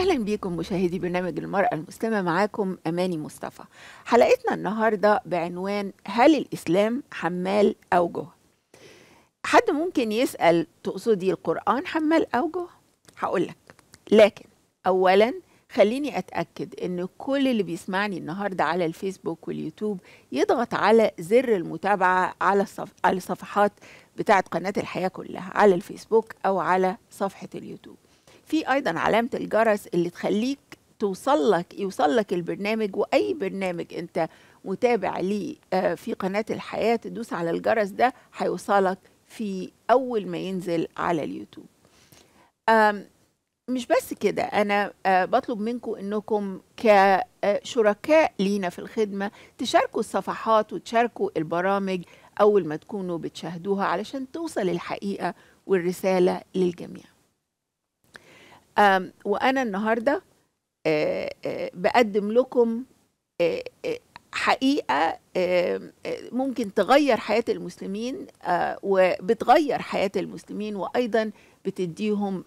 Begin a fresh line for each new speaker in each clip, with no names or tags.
اهلا بيكم مشاهدي برنامج المراه المسلمه معاكم اماني مصطفى حلقتنا النهارده بعنوان هل الاسلام حمال اوجه حد ممكن يسال تقصدي القران حمال اوجه هقول لك لكن اولا خليني اتاكد ان كل اللي بيسمعني النهارده على الفيسبوك واليوتيوب يضغط على زر المتابعه على على الصفحات بتاعه قناه الحياه كلها على الفيسبوك او على صفحه اليوتيوب في ايضا علامه الجرس اللي تخليك توصل لك يوصل لك البرنامج واي برنامج انت متابع ليه آه، في قناه الحياه تدوس على الجرس ده هيوصلك في اول ما ينزل على اليوتيوب مش بس كده انا آه، بطلب منكم انكم كشركاء آه، لينا في الخدمه تشاركوا الصفحات وتشاركوا البرامج اول ما تكونوا بتشاهدوها علشان توصل الحقيقه والرساله للجميع وانا النهارده آه، آه، بقدم لكم آه، حقيقه ممكن تغير حياه المسلمين وبتغير حياه المسلمين وايضا بتديهم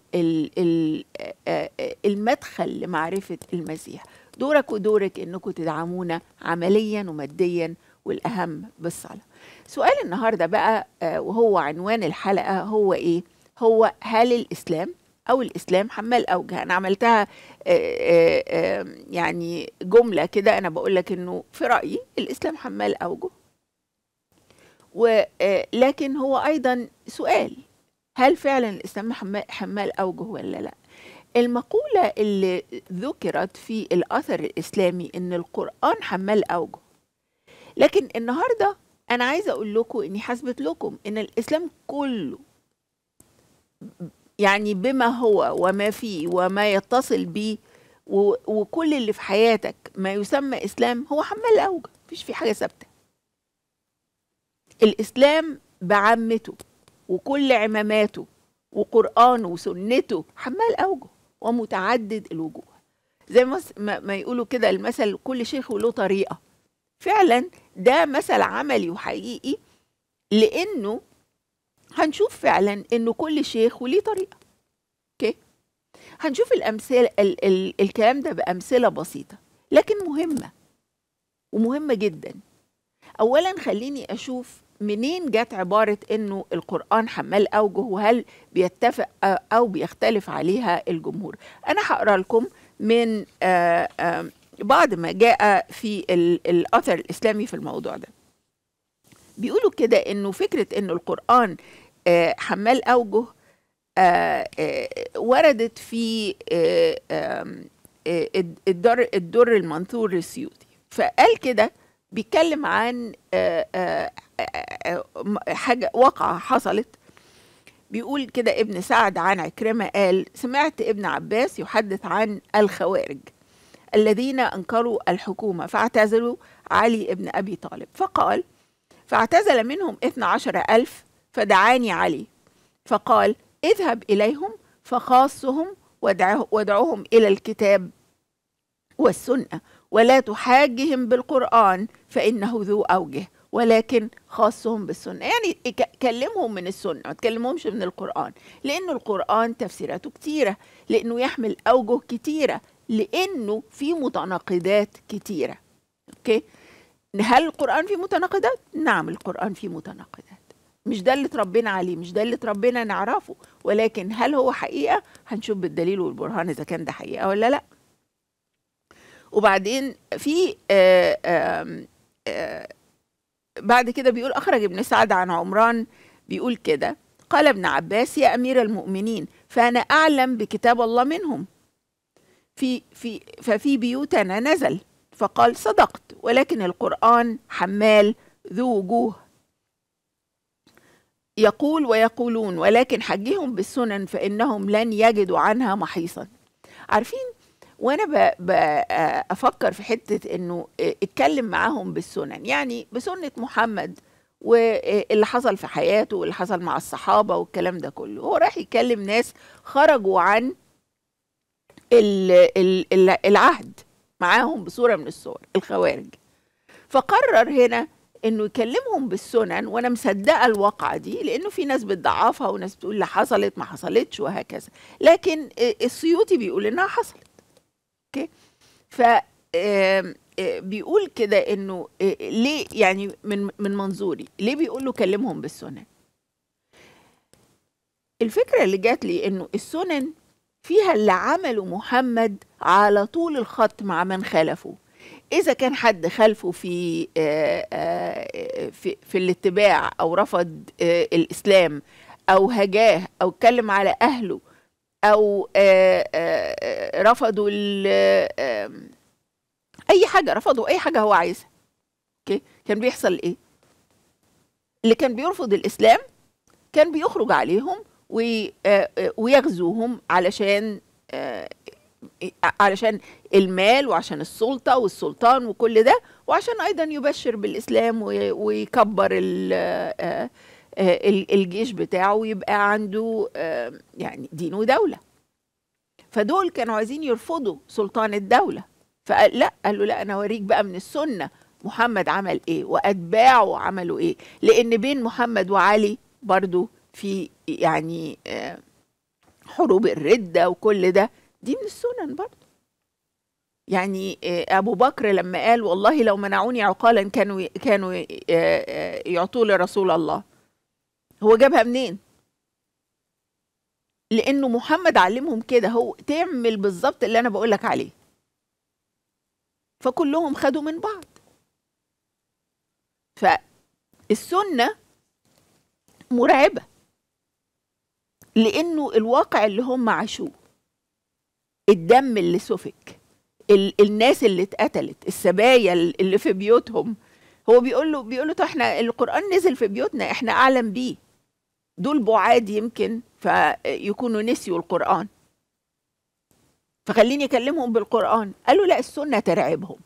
المدخل لمعرفه المسيح دورك ودورك انكم تدعمونا عمليا وماديا والاهم بالصلاه سؤال النهارده بقى وهو عنوان الحلقه هو ايه هو هل الاسلام او الاسلام حمال اوجه انا عملتها آه، آه، يعني جمله كده انا بقول لك انه في رايي الاسلام حمال اوجه ولكن آه، هو ايضا سؤال هل فعلا الاسلام حمال اوجه ولا لا المقوله اللي ذكرت في الاثر الاسلامي ان القران حمال اوجه لكن النهارده انا عايزه اقول لكم اني حسبت لكم ان الاسلام كله يعني بما هو وما فيه وما يتصل به وكل اللي في حياتك ما يسمى اسلام هو حمال اوجه مفيش فيه حاجه ثابته الاسلام بعمته وكل عماماته وقرانه وسنته حمال اوجه ومتعدد الوجوه زي ما, ما يقولوا كده المثل كل شيخ وله طريقه فعلا ده مثل عملي وحقيقي لانه هنشوف فعلا انه كل شيخ وليه طريقه اوكي هنشوف الامثله ال ال الكلام ده بامثله بسيطه لكن مهمه ومهمه جدا اولا خليني اشوف منين جت عباره انه القران حمال اوجه وهل بيتفق او بيختلف عليها الجمهور انا هقرا لكم من آآ آآ بعض ما جاء في الاثر الاسلامي في الموضوع ده بيقولوا كده انه فكره انه القران آه، حمال اوجه آه، آه، وردت في الدر الدر المنثور للسيوطي فقال كده بيتكلم عن حاجه واقعه حصلت بيقول كده ابن سعد عن عكرمه قال سمعت ابن عباس يحدث عن الخوارج الذين انكروا الحكومه فاعتزلوا علي ابن ابي طالب فقال فاعتزل منهم 12000 الف فدعاني علي فقال اذهب إليهم فخاصهم وادعهم إلى الكتاب والسنة ولا تحاجهم بالقرآن فإنه ذو أوجه ولكن خاصهم بالسنة يعني كلمهم من السنة ما تكلمهمش من القرآن لأن القرآن تفسيراته كتيرة لأنه يحمل أوجه كتيرة لأنه في متناقضات كتيرة أوكي هل القرآن فيه متناقضات؟ نعم القرآن فيه متناقضات مش ده اللي تربينا عليه مش ده اللي تربينا نعرفه ولكن هل هو حقيقه هنشوف بالدليل والبرهان اذا كان ده حقيقه ولا لا وبعدين في آه، آه، بعد كده بيقول اخرج ابن سعد عن عمران بيقول كده قال ابن عباس يا امير المؤمنين فانا اعلم بكتاب الله منهم في في ففي بيوتنا نزل فقال صدقت ولكن القران حمال ذو وجوه يقول ويقولون ولكن حجهم بالسنن فإنهم لن يجدوا عنها محيصا عارفين وانا بفكر في حته انه اتكلم معاهم بالسنن يعني بسنه محمد واللي حصل في حياته واللي حصل مع الصحابه والكلام ده كله هو راح يكلم ناس خرجوا عن العهد معاهم بصوره من الصور الخوارج فقرر هنا انه يكلمهم بالسنن وانا مصدقه الواقعه دي لانه في ناس بتضعفها وناس بتقول لا حصلت ما حصلتش وهكذا لكن آه، السيوطي بيقول انها حصلت اوكي ف آه، بيقول كده انه آه، ليه يعني من من منظوري ليه بيقول له كلمهم بالسنن الفكره اللي جات لي انه السنن فيها اللي عمله محمد على طول الخط مع من خالفه اذا كان حد خلفه في آه، آه، في, في الاتباع او رفض آه، الاسلام او هجاه او اتكلم على اهله او رفضوا اي حاجه رفضوا اي حاجه هو عايزها اوكي كان بيحصل ايه اللي كان بيرفض الاسلام كان بيخرج عليهم ويغزوهم علشان علشان المال وعشان السلطة والسلطان وكل ده وعشان أيضا يبشر بالإسلام ويكبر آه، آه، الجيش بتاعه ويبقى عنده آه، يعني دين ودولة فدول كانوا عايزين يرفضوا سلطان الدولة فقال لا قال له لا أنا أوريك بقى من السنة محمد عمل إيه وأتباعه عملوا إيه لأن بين محمد وعلي برضو في يعني حروب الردة وكل ده دي من السنن برضه يعني آه، ابو بكر لما قال والله لو منعوني عقالا كانوا كانوا آه، آه، يعطوه لرسول الله هو جابها منين لانه محمد علمهم كده هو تعمل بالظبط اللي انا بقولك عليه فكلهم خدوا من بعض فالسنه مرعبه لانه الواقع اللي هم عاشوه الدم اللي سفك ال الناس اللي اتقتلت السبايا اللي في بيوتهم هو بيقول له بيقول له احنا القران نزل في بيوتنا احنا اعلم بيه دول بعاد يمكن فيكونوا نسيوا القران فخليني اكلمهم بالقران قالوا لا السنه ترعبهم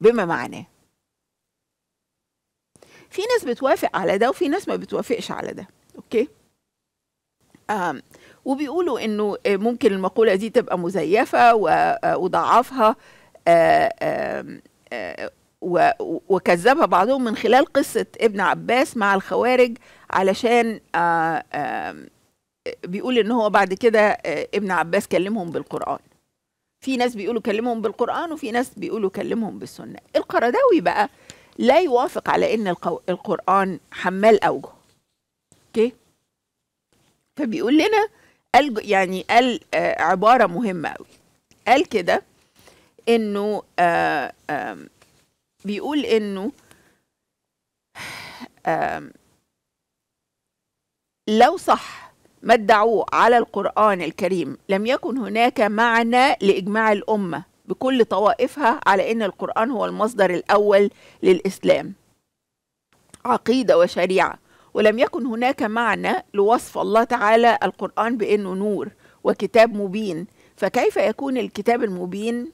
بما معناه في ناس بتوافق على ده وفي ناس ما بتوافقش على ده اوكي وبيقولوا انه آه، ممكن المقوله دي تبقى مزيفه آه، وضعفها آه، وكذبها بعضهم من خلال قصه ابن عباس مع الخوارج علشان بيقول ان هو بعد كده ابن عباس كلمهم بالقران في ناس بيقولوا كلمهم بالقران وفي ناس بيقولوا كلمهم بالسنه القرداوي بقى لا يوافق على ان القران حمال اوجه اوكي فبيقول لنا قال يعني قال آه، عبارة مهمة قوي قال كده إنه آه، بيقول إنه لو صح ما ادعوه على القرآن الكريم لم يكن هناك معنى لإجماع الأمة بكل طوائفها على أن القرآن هو المصدر الأول للإسلام عقيدة وشريعة ولم يكن هناك معنى لوصف الله تعالى القرآن بأنه نور وكتاب مبين فكيف يكون الكتاب المبين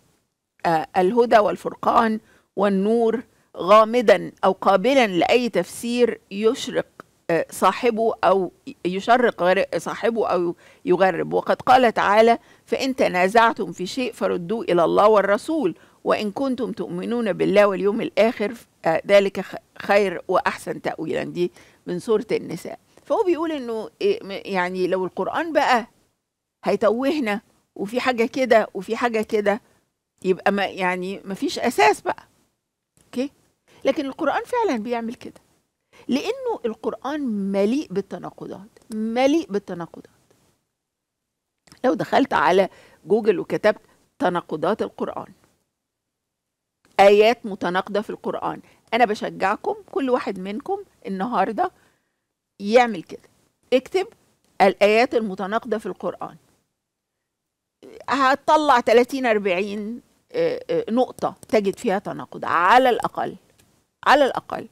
آه، الهدى والفرقان والنور غامضا أو قابلا لأي تفسير يشرق آه، صاحبه أو يشرق صاحبه أو يغرب وقد قال تعالى فإن تنازعتم في شيء فردوه إلى الله والرسول وإن كنتم تؤمنون بالله واليوم الآخر آه، ذلك خير وأحسن تأويلا دي من سورة النساء فهو بيقول انه إيه، يعني لو القرآن بقى هيتوهنا وفي حاجة كده وفي حاجة كده يبقى ما يعني ما فيش أساس بقى أوكي لكن القرآن فعلا بيعمل كده لأنه القرآن مليء بالتناقضات مليء بالتناقضات لو دخلت على جوجل وكتبت تناقضات القرآن آيات متناقضة في القرآن أنا بشجعكم كل واحد منكم النهارده يعمل كده اكتب الايات المتناقضه في القران هتطلع 30 40 آه، آه، نقطه تجد فيها تناقض على الاقل على الاقل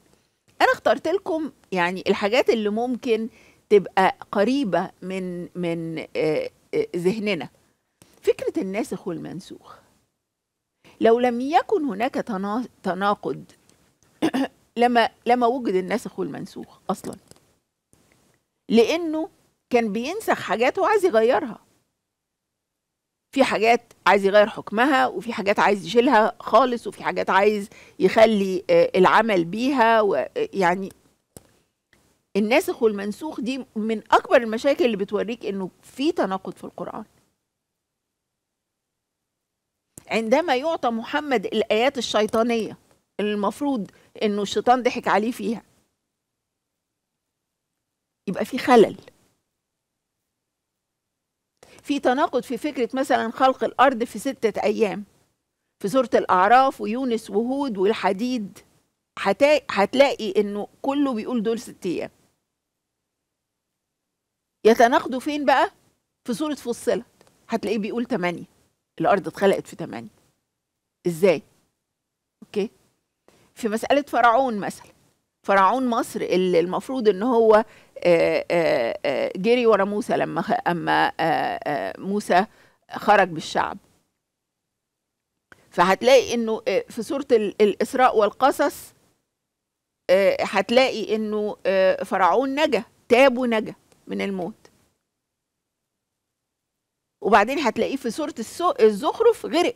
انا اخترت لكم يعني الحاجات اللي ممكن تبقى قريبه من من آه، ذهننا فكره الناسخ والمنسوخ لو لم يكن هناك تناقض لما لما وجد الناسخ والمنسوخ اصلا لانه كان بينسخ حاجات وعايز يغيرها في حاجات عايز يغير حكمها وفي حاجات عايز يشيلها خالص وفي حاجات عايز يخلي آه، العمل بيها ويعني آه، الناسخ والمنسوخ دي من اكبر المشاكل اللي بتوريك انه في تناقض في القران عندما يعطى محمد الايات الشيطانيه المفروض انه الشيطان ضحك عليه فيها يبقى في خلل في تناقض في فكرة مثلا خلق الأرض في ستة أيام في سورة الأعراف ويونس وهود والحديد هتلاقي إنه كله بيقول دول ست أيام يتناقضوا فين بقى؟ في سورة فصلت هتلاقيه بيقول ثمانيه الأرض اتخلقت في ثمانيه إزاي؟ أوكي؟ في مساله فرعون مثلا فرعون مصر اللي المفروض ان هو آه، آه، آه، جري ورا موسى لما اما موسى خرج بالشعب فهتلاقي انه في سوره الاسراء والقصص هتلاقي انه فرعون نجا تاب ونجا من الموت وبعدين هتلاقيه في سوره الزخرف غرق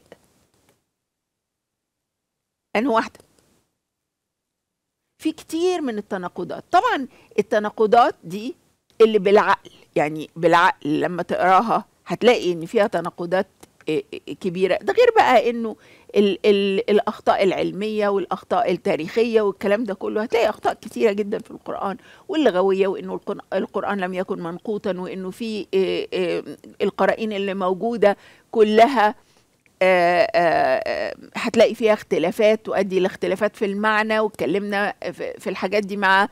انه واحده في كتير من التناقضات طبعا التناقضات دي اللي بالعقل يعني بالعقل لما تقراها هتلاقي ان فيها تناقضات آه، آه، كبيره ده غير بقى انه الـ الـ الاخطاء العلميه والاخطاء التاريخيه والكلام ده كله هتلاقي اخطاء كتيره جدا في القران واللغويه وانه القران لم يكن منقوطا وانه في آه، القرائن اللي موجوده كلها آه، آه، هتلاقي فيها اختلافات تؤدي لاختلافات في المعنى واتكلمنا في الحاجات دي مع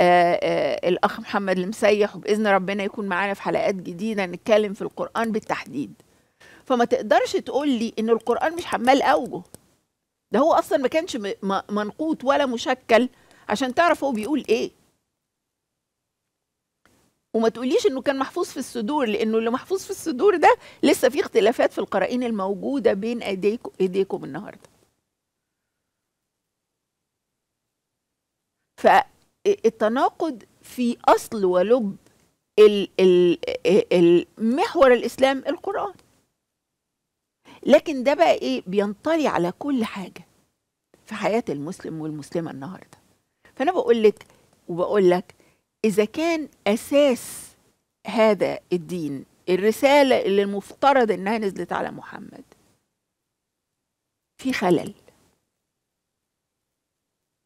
آه، الأخ محمد المسيح وبإذن ربنا يكون معانا في حلقات جديدة نتكلم في القرآن بالتحديد فما تقدرش تقول لي إن القرآن مش حمال أوجه ده هو أصلا ما كانش منقوط ولا مشكل عشان تعرف هو بيقول إيه وما تقوليش انه كان محفوظ في الصدور لانه اللي محفوظ في الصدور ده لسه في اختلافات في القرائن الموجوده بين ايديكم ايديكم النهارده فالتناقض في اصل ولب المحور الاسلام القران لكن ده بقى ايه بينطلي على كل حاجه في حياه المسلم والمسلمه النهارده فانا بقول لك وبقول لك إذا كان أساس هذا الدين الرسالة اللي المفترض إنها نزلت على محمد في خلل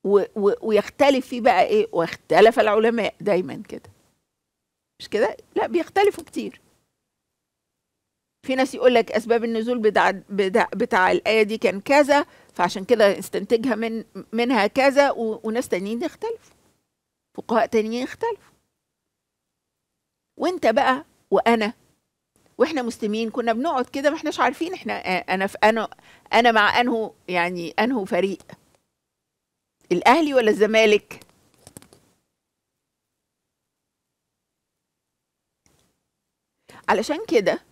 و و ويختلف فيه بقى إيه واختلف العلماء دايما كده مش كده لا بيختلفوا كتير في ناس يقول لك اسباب النزول بدع بدع بتاع الايه دي كان كذا فعشان كده استنتجها من منها كذا وناس تانيين يختلفوا فقهاء تانيين اختلفوا وانت بقى وانا واحنا مسلمين كنا بنقعد كده ما احناش عارفين احنا آه، انا في انا انا مع انه يعني انه فريق الاهلي ولا الزمالك علشان كده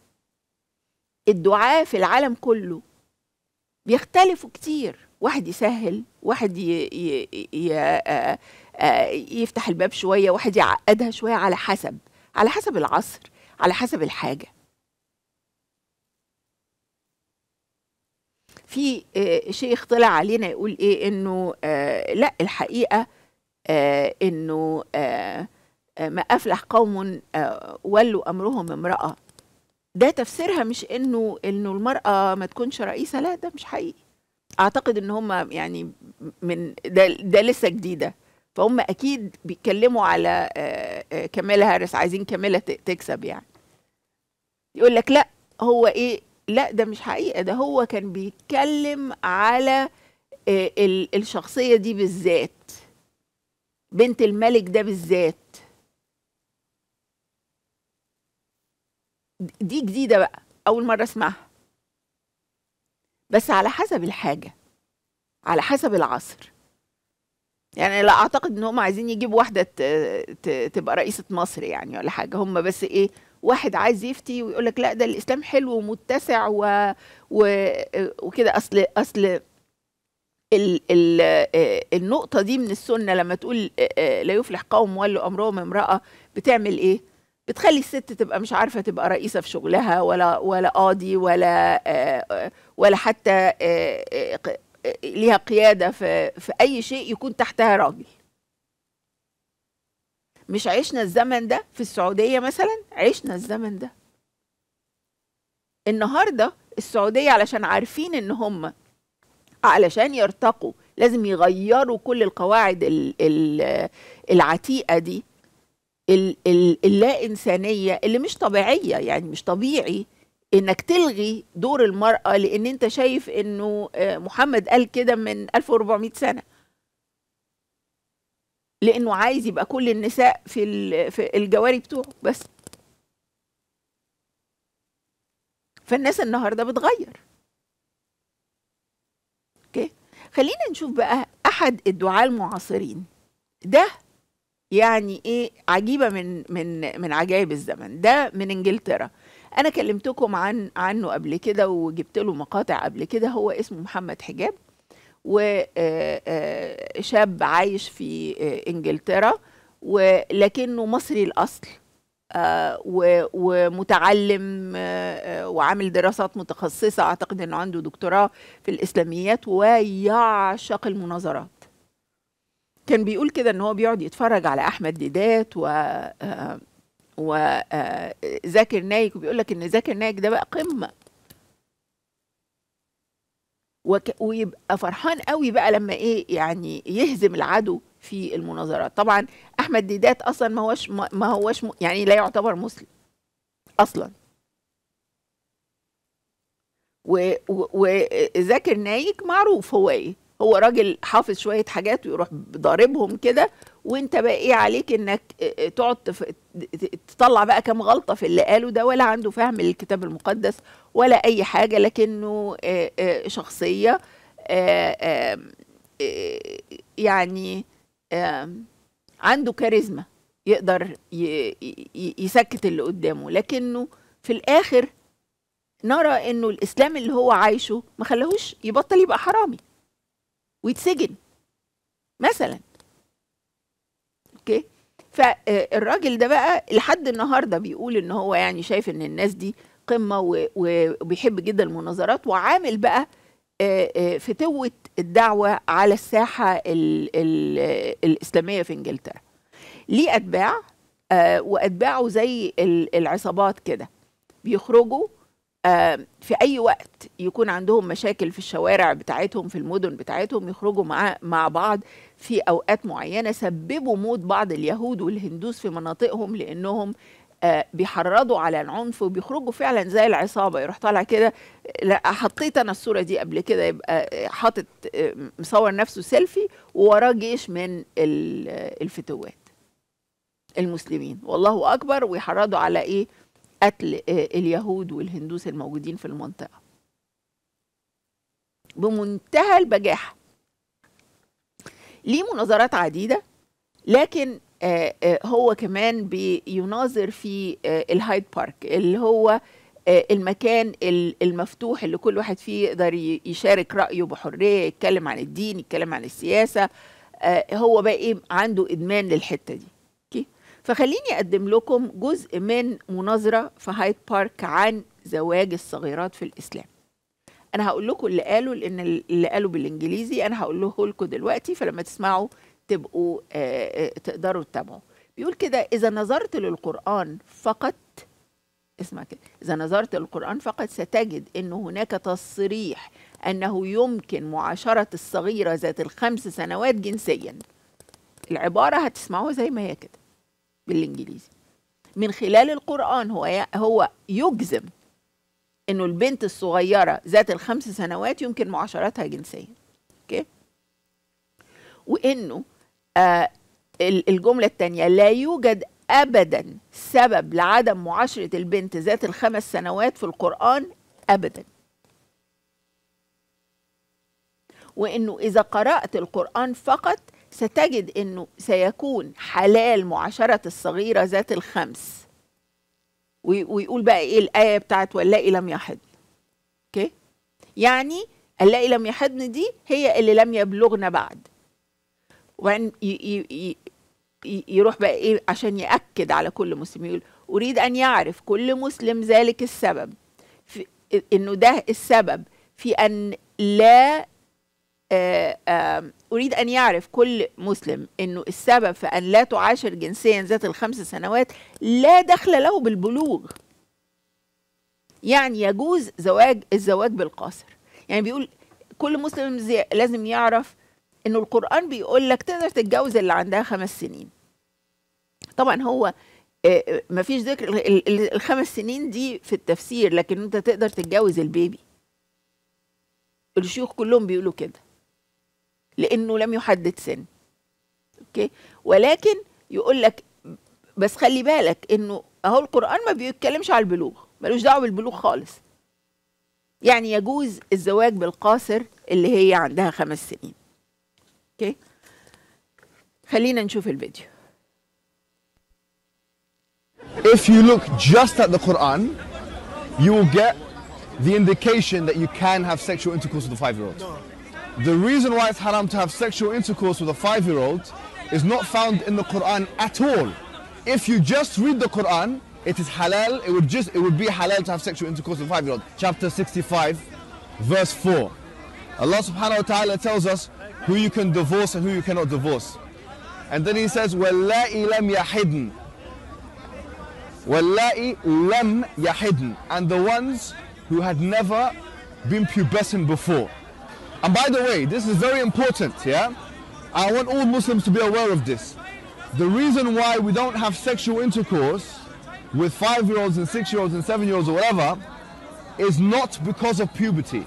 الدعاة في العالم كله بيختلفوا كتير واحد يسهل واحد ي, ي... ي... ي... آه، آه، يفتح الباب شويه واحد يعقدها شويه على حسب على حسب العصر على حسب الحاجه في آه، شيخ طلع علينا يقول ايه انه آه، لا الحقيقه انه ما افلح قوم ولوا امرهم امراه ده تفسيرها مش انه انه المراه ما تكونش رئيسه لا ده مش حقيقي اعتقد ان هم يعني من ده, ده لسه جديده فهم اكيد بيتكلموا على آه، آه، كاميلا هاريس عايزين كاميلا تكسب يعني يقول لك لا هو ايه لا ده مش حقيقه ده هو كان بيتكلم على آه، الشخصيه دي بالذات بنت الملك ده بالذات دي جديده بقى اول مره اسمعها بس على حسب الحاجه على حسب العصر يعني لا اعتقد ان هم عايزين يجيبوا واحده تبقى رئيسه مصر يعني ولا حاجه هم بس ايه واحد عايز يفتي ويقول لك لا ده الاسلام حلو ومتسع و... و... وكده اصل اصل ال... ال... آه، النقطه دي من السنه لما تقول آه، آه، لا يفلح قوم ولوا امرهم امراه بتعمل ايه بتخلي الست تبقى مش عارفه تبقى رئيسه في شغلها ولا ولا قاضي ولا ولا حتى ليها قياده في في اي شيء يكون تحتها راجل مش عشنا الزمن ده في السعوديه مثلا عشنا الزمن ده النهارده السعوديه علشان عارفين ان هم علشان يرتقوا لازم يغيروا كل القواعد الـ الـ العتيقه دي اللا انسانيه اللي مش طبيعيه يعني مش طبيعي انك تلغي دور المراه لان انت شايف انه آه، محمد قال كده من 1400 سنه لانه عايز يبقى كل النساء في في الجواري بتوعه بس فالناس النهارده بتغير اوكي خلينا نشوف بقى احد الدعاة المعاصرين ده يعني ايه عجيبه من من من عجائب الزمن ده من انجلترا انا كلمتكم عن عنه قبل كده وجبت له مقاطع قبل كده هو اسمه محمد حجاب وشاب آه، آه، عايش في آه، انجلترا ولكنه مصري الاصل ومتعلم وعامل دراسات متخصصه اعتقد انه عنده دكتوراه في الاسلاميات ويعشق المناظرات كان بيقول كده ان هو بيقعد يتفرج على احمد ديدات و وذاكر آه، نايك وبيقول لك ان ذاكر نايك ده بقى قمه وك... ويبقى فرحان قوي بقى لما ايه يعني يهزم العدو في المناظرات طبعا احمد ديدات اصلا ما هوش ما هوش يعني لا يعتبر مسلم اصلا وذاكر و... و... نايك معروف هو ايه هو راجل حافظ شويه حاجات ويروح ضاربهم كده وانت بقى ايه عليك انك اه، اه، تقعد تطلع بقى كام غلطه في اللي قاله ده ولا عنده فهم للكتاب المقدس ولا اي حاجه لكنه اه، شخصيه يعني عنده كاريزما يقدر يسكت اللي قدامه لكنه في الاخر نرى انه الاسلام اللي هو عايشه ما خلاهوش يبطل يبقى حرامي ويتسجن مثلا فالراجل ده بقى لحد النهارده بيقول ان هو يعني شايف ان الناس دي قمه وبيحب جدا المناظرات وعامل بقى فتوه الدعوه على الساحه الـ الـ الاسلاميه في انجلترا ليه اتباع واتباعه زي العصابات كده بيخرجوا آه، في اي وقت يكون عندهم مشاكل في الشوارع بتاعتهم في المدن بتاعتهم يخرجوا مع مع بعض في اوقات معينه سببوا موت بعض اليهود والهندوس في مناطقهم لانهم آه، بيحرضوا على العنف وبيخرجوا فعلا زي العصابه يروح طالع كده لا حطيت انا الصوره دي قبل كده يبقى آه، حاطط مصور نفسه سيلفي ووراه جيش من الفتوات المسلمين والله اكبر ويحرضوا على ايه قتل آه، اليهود والهندوس الموجودين في المنطقة بمنتهى البجاحة ليه مناظرات عديدة لكن آه، آه، هو كمان بيناظر في الهايد بارك اللي هو المكان المفتوح اللي كل واحد فيه يقدر يشارك رأيه بحرية يتكلم عن الدين يتكلم عن السياسة هو بقى إيه؟ عنده إدمان للحتة دي فخليني أقدم لكم جزء من مناظرة في هايد بارك عن زواج الصغيرات في الإسلام أنا هقول لكم اللي قالوا لأن اللي قالوا بالإنجليزي أنا هقوله لكم دلوقتي فلما تسمعوا تبقوا آه، آه، تقدروا تتابعوا بيقول كده إذا نظرت للقرآن فقط اسمع كده إذا نظرت للقرآن فقط ستجد أن هناك تصريح أنه يمكن معاشرة الصغيرة ذات الخمس سنوات جنسيا العبارة هتسمعوها زي ما هي كده بالانجليزي من خلال القران هو هو يجزم انه البنت الصغيره ذات الخمس سنوات يمكن معاشرتها جنسيا اوكي وانه آه الجمله الثانيه لا يوجد ابدا سبب لعدم معاشره البنت ذات الخمس سنوات في القران ابدا وانه اذا قرات القران فقط ستجد أنه سيكون حلال معاشرة الصغيرة ذات الخمس ويقول بقى إيه الآية بتاعت واللائي لم يحضن أوكي يعني اللائي لم يحضن دي هي اللي لم يبلغن بعد وبعدين يروح بقى إيه عشان يأكد على كل مسلم يقول أريد أن يعرف كل مسلم ذلك السبب في إنه ده السبب في أن لا آه، أريد أن يعرف كل مسلم أنه السبب في أن لا تعاشر جنسيا ذات الخمس سنوات لا دخل له بالبلوغ يعني يجوز زواج الزواج بالقاصر يعني بيقول كل مسلم لازم يعرف أنه القرآن بيقول لك تقدر تتجوز اللي عندها خمس سنين طبعا هو آه، آه، مفيش ذكر الخمس سنين دي في التفسير لكن انت تقدر تتجوز البيبي الشيوخ كلهم بيقولوا كده لانه لم يحدد سن اوكي ولكن يقول لك بس خلي بالك انه اهو القران ما بيتكلمش على البلوغ ملوش دعوه بالبلوغ خالص يعني يجوز الزواج بالقاصر اللي هي عندها خمس سنين اوكي خلينا نشوف الفيديو
If you look just at the Quran, you will get the indication that you can have sexual intercourse with a five-year-old. No. The reason why it's haram to have sexual intercourse with a five-year-old is not found in the Quran at all. If you just read the Quran, it is halal, it would just it would be halal to have sexual intercourse with a five-year-old. Chapter 65, verse 4. Allah subhanahu wa ta'ala tells us who you can divorce and who you cannot divorce. And then he says, وَاللَّائِ ilam yahidun, وَاللَّائِ ilam yahidun," And the ones who had never been pubescent before. And by the way, this is very important, yeah? I want all Muslims to be aware of this. The reason why we don't have sexual intercourse with five year olds and six year olds and seven year olds or whatever is not because of puberty.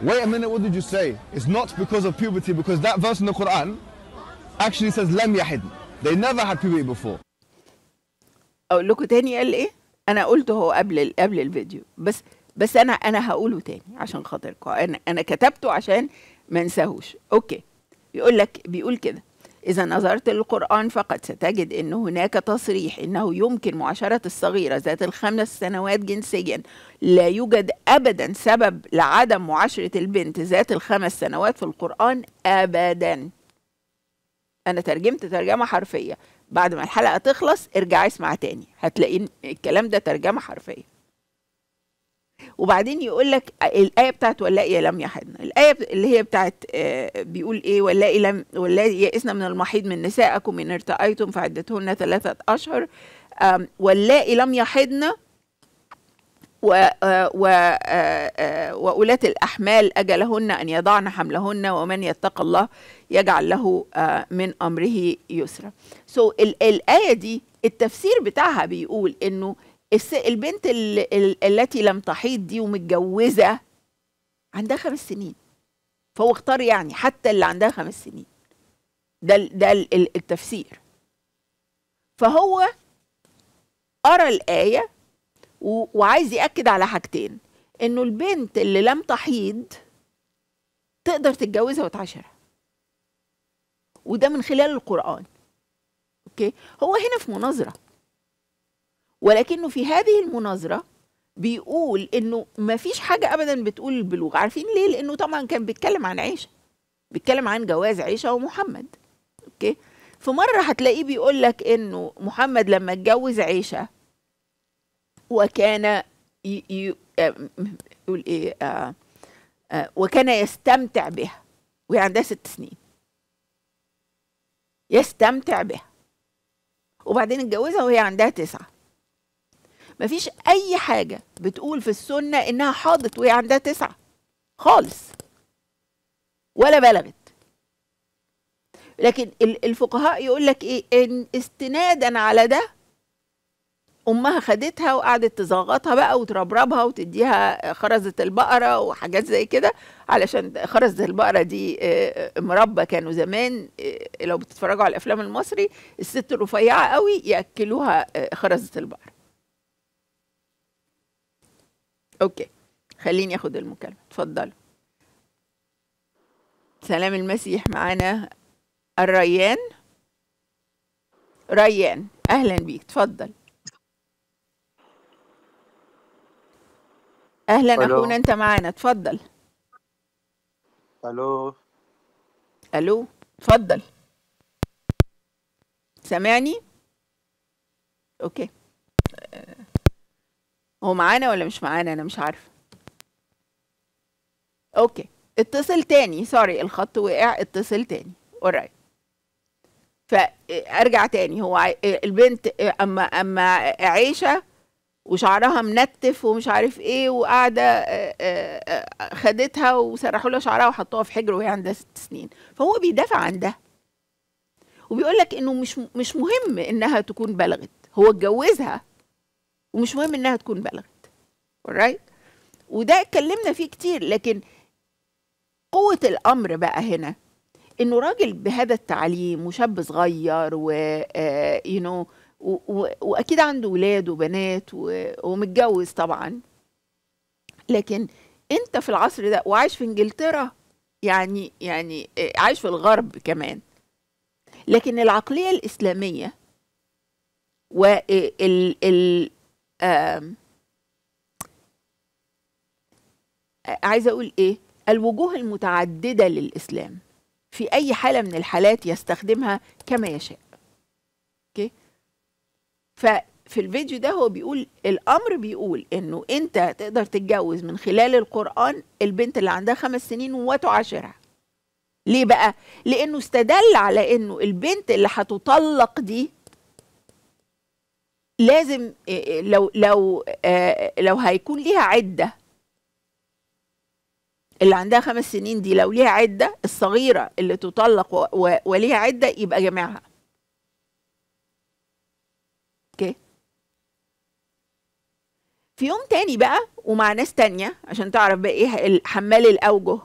Wait a minute, what did you say? It's not because of puberty, because that verse in the Quran actually says, لم يحد. They never had puberty before.
Oh, look at قال ايه؟ انا قلته هو قبل قبل الفيديو بس بس انا انا هقوله تاني عشان خاطركم انا انا كتبته عشان ما انساهوش اوكي يقول لك بيقول كده إذا نظرت للقرآن فقد ستجد أن هناك تصريح أنه يمكن معاشرة الصغيرة ذات الخمس سنوات جنسيا لا يوجد أبدا سبب لعدم معاشرة البنت ذات الخمس سنوات في القرآن أبدا أنا ترجمت ترجمة حرفية بعد ما الحلقة تخلص ارجع اسمع تاني هتلاقي الكلام ده ترجمة حرفية وبعدين يقول لك الايه بتاعت واللائي لم يحضن الايه اللي هي بتاعت آه، بيقول ايه واللائي لم واللائي يئسن من المحيض من نسائكم ان ارتأيتم فعدتهن ثلاثه اشهر واللائي لم يحضن و, آه، و آه، الأحمال أجلهن أن يضعن حملهن ومن يتق الله يجعل له من أمره يسرا. سو so, الآية دي التفسير بتاعها بيقول إنه البنت التي لم تحيض دي ومتجوزه عندها خمس سنين فهو اختار يعني حتى اللي عندها خمس سنين ده ده التفسير فهو قرا الايه وعايز ياكد على حاجتين انه البنت اللي لم تحيض تقدر تتجوزها وتعاشرها وده من خلال القران اوكي هو هنا في مناظره ولكنه في هذه المناظره بيقول انه ما فيش حاجه ابدا بتقول البلوغ عارفين ليه لانه طبعا كان بيتكلم عن عيشه بيتكلم عن جواز عيشه ومحمد اوكي في مره هتلاقيه بيقول لك انه محمد لما اتجوز عيشه وكان ي... ي... آه، يقول ايه آه، آه، وكان يستمتع بها وهي عندها ست سنين يستمتع بها وبعدين اتجوزها وهي عندها تسعه مفيش أي حاجة بتقول في السنة إنها حاضت وهي عندها تسعة خالص ولا بلغت لكن الفقهاء يقول لك إيه إن استنادا على ده امها خدتها وقعدت تزغطها بقى وتربربها وتديها خرزه البقره وحاجات زي كده علشان خرزه البقره دي آه، آه، مربى كانوا زمان آه، لو بتتفرجوا على الافلام المصري الست الرفيعه قوي ياكلوها خرزه البقره اوكي خليني اخد المكالمه اتفضلوا سلام المسيح معانا الريان ريان اهلا بيك اتفضل اهلا ألو. اخونا انت معانا اتفضل الو الو اتفضل سامعني اوكي هو معانا ولا مش معانا انا مش عارفه اوكي اتصل تاني سوري الخط وقع اتصل تاني اورايت فارجع تاني هو البنت اما اما عيشه وشعرها منتف ومش عارف ايه وقاعده خدتها وسرحوا لها شعرها وحطوها في حجر وهي عندها ست سنين فهو بيدافع عن ده وبيقول لك انه مش مش مهم انها تكون بلغت هو اتجوزها ومش مهم انها تكون بلغت alright وده اتكلمنا فيه كتير لكن قوة الأمر بقى هنا إنه راجل بهذا التعليم وشاب صغير و يو آه، نو وأكيد عنده ولاد وبنات ومتجوز طبعا لكن أنت في العصر ده وعايش في إنجلترا يعني يعني آه، عايش في الغرب كمان لكن العقلية الإسلامية وال آه، عايزه اقول ايه الوجوه المتعدده للاسلام في اي حاله من الحالات يستخدمها كما يشاء اوكي ففي الفيديو ده هو بيقول الامر بيقول انه انت تقدر تتجوز من خلال القران البنت اللي عندها خمس سنين وتعاشرها ليه بقى لانه استدل على انه البنت اللي هتطلق دي لازم آه، آه، لو لو آه، لو هيكون ليها عده اللي عندها خمس سنين دي لو ليها عده الصغيره اللي تطلق وليها عده يبقى جامعها. اوكي في يوم تاني بقى ومع ناس تانية عشان تعرف بقى ايه حمال الاوجه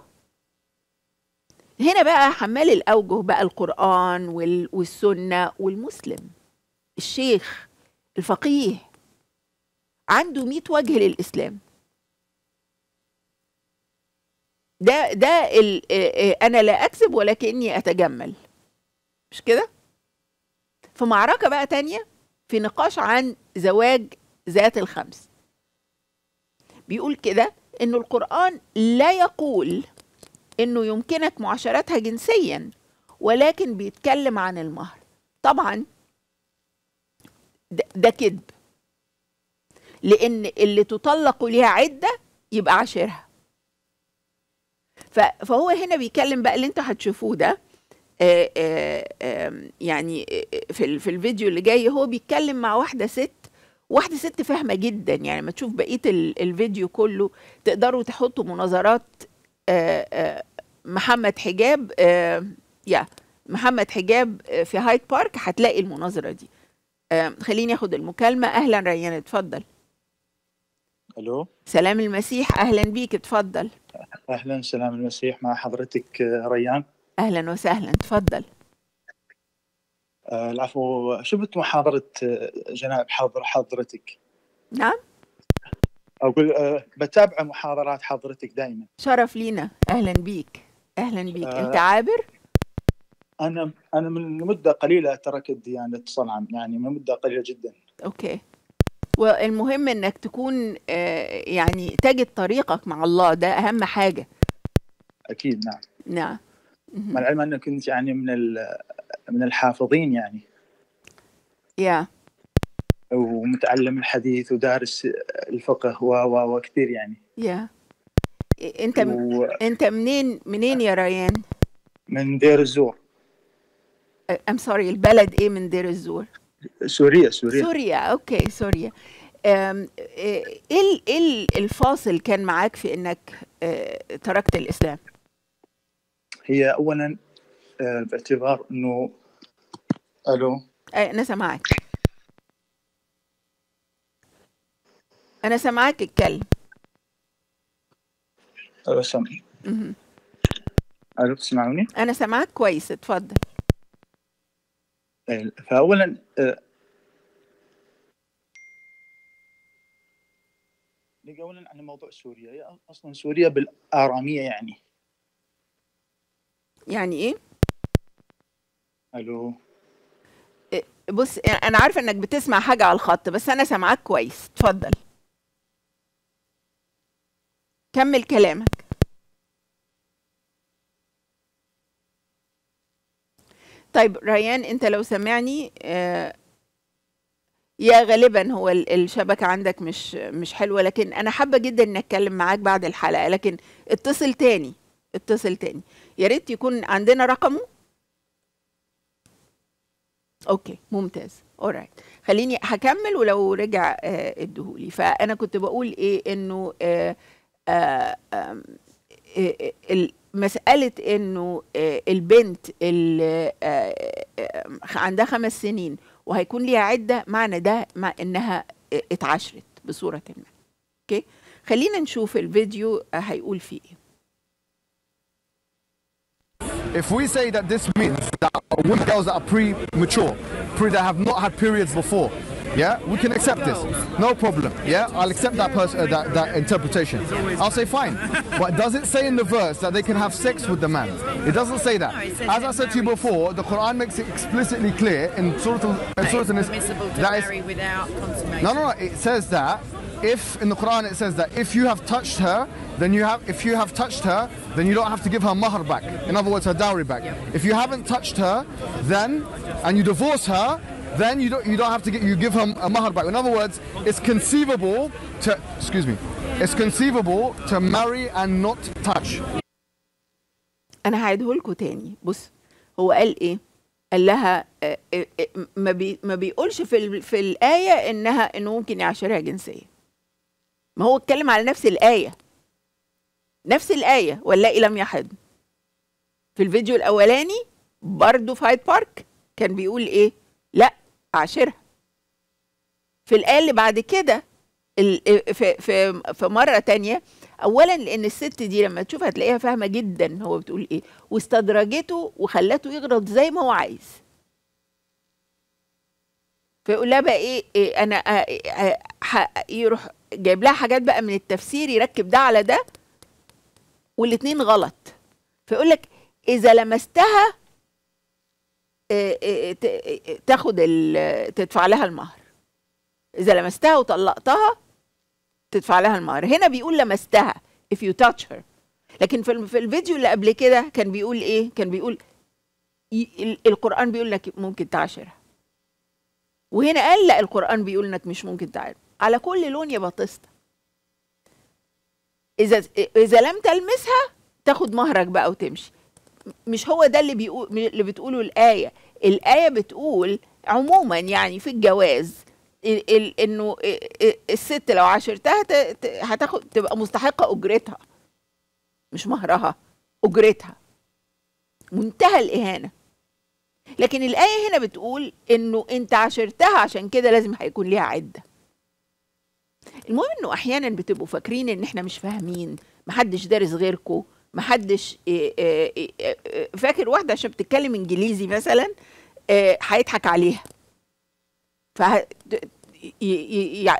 هنا بقى حمال الاوجه بقى القران والسنه والمسلم الشيخ الفقيه عنده 100 وجه للإسلام ده ده أنا لا أكذب ولكني أتجمل مش كده؟ في معركة بقى تانية في نقاش عن زواج ذات الخمس بيقول كده إن القرآن لا يقول إنه يمكنك معاشرتها جنسيا ولكن بيتكلم عن المهر طبعا ده, ده كذب لان اللي تطلق ليها عده يبقى عاشرها فهو هنا بيتكلم بقى اللي انتوا هتشوفوه ده آآ آه، آآ آه، يعني آه، في في الفيديو اللي جاي هو بيتكلم مع واحده ست واحده ست فاهمه جدا يعني ما تشوف بقيه الفيديو كله تقدروا تحطوا مناظرات محمد حجاب يا محمد حجاب في هايد بارك هتلاقي المناظره دي خليني اخد المكالمه اهلا ريان اتفضل الو سلام المسيح اهلا بيك اتفضل اهلا سلام المسيح مع حضرتك آه، ريان اهلا وسهلا اتفضل
آه، العفو شفت محاضرة آه، جناب حضر حضرتك نعم أقول بتابع محاضرات حضرتك دائما
شرف لينا أهلا بيك أهلا بيك أنت عابر؟
انا انا من مده قليله تركت ديانه صنعاء يعني من مده قليله جدا
اوكي والمهم انك تكون آه، يعني تجد طريقك مع الله ده اهم حاجه اكيد نعم نعم مع العلم انك كنت يعني
من من الحافظين يعني يا ومتعلم الحديث ودارس الفقه و و وكثير يعني
يا انت و... انت منين منين يا ريان
من دير الزور
ام سوري البلد ايه من دير الزور سوريا سوريا سوريا اوكي سوريا ايه ايه, إيه الفاصل كان معاك في انك آه، تركت الاسلام
هي اولا آه، باعتبار انه الو
آه، انا سامعك انا سامعك اتكلم
الو سامعني الو تسمعوني
انا سامعك كويس اتفضل
إيه، فأولا إيه، اولا عن موضوع سوريا هي اصلا
سوريا بالاراميه يعني يعني ايه؟ الو إيه، بص يعني انا عارفه انك بتسمع حاجه على الخط بس انا سامعاك كويس اتفضل كمل كلامك طيب ريان انت لو سمعني آه، يا غالبا هو الشبكة عندك مش مش حلوة لكن أنا حابة جدا إن أتكلم معاك بعد الحلقة لكن اتصل تاني اتصل تاني يا ريت يكون عندنا رقمه أوكي ممتاز اورايت خليني هكمل ولو رجع آه، ادهولي فأنا كنت بقول إيه إنه آه آه آه, مسألة إنه آه، البنت اللي آه، آه، عندها خمس سنين وهيكون ليها عدة معنى ده مع إنها اتعشرت بصورة ما أوكي خلينا نشوف الفيديو هيقول فيه إيه
If we say that this means that women girls that are pre-mature, pre that have not had periods before, Yeah, we can accept this. No problem. Yeah, I'll accept that person, uh, that, that interpretation. I'll say fine. but does it say in the verse that they can have sex with the man? It doesn't say that. As I said to you before, the Quran makes it explicitly clear in Surah Al-Nisr that
is without No, no, no. It
says that if in the Quran it says that if you have touched her, then you have if you have touched her, then you don't have to give her mahar back. In other words, her dowry back. Yep. If you haven't touched her, then and you divorce her, then you don't you don't have to get you give him a mahar back.
In other words, it's conceivable to excuse me, it's conceivable to marry and not touch. أنا هعيده لكم تاني بص هو قال إيه؟ قال لها آه، آه، آه، ما بي ما بيقولش في في الآية إنها إنه ممكن يعاشرها جنسيا. ما هو اتكلم على نفس الآية. نفس الآية واللاقي لم يحضن. في الفيديو الأولاني برضه في هايد بارك كان بيقول إيه؟ عاشرها في الآية اللي بعد كده آه، في في في مره تانية اولا لان الست دي لما تشوف هتلاقيها فاهمه جدا هو بتقول ايه واستدرجته وخلته يغلط زي ما هو عايز فيقول لها بقى ايه, إيه انا إيه يروح جايب لها حاجات بقى من التفسير يركب ده على ده والاثنين غلط فيقول لك اذا لمستها إيه، إيه، إيه، تاخد تدفع لها المهر اذا لمستها وطلقتها تدفع لها المهر هنا بيقول لمستها if you touch her لكن في في الفيديو اللي قبل كده كان بيقول ايه كان بيقول القران بيقول لك ممكن تعاشرها وهنا قال لا القران بيقول انك مش ممكن تعاشر على كل لون يا بطستا اذا اذا لم تلمسها تاخد مهرك بقى وتمشي مش هو ده اللي بيقول اللي بتقوله الايه الايه بتقول عموما يعني في الجواز ال ال انه الست لو عاشرتها هتاخد تبقى مستحقه اجرتها مش مهرها اجرتها منتهى الاهانه لكن الايه هنا بتقول انه انت عاشرتها عشان كده لازم هيكون ليها عده المهم انه احيانا بتبقوا فاكرين ان احنا مش فاهمين محدش دارس غيركم محدش إيه، إيه، إيه، فاكر واحده عشان بتتكلم انجليزي مثلا هيضحك عليها ف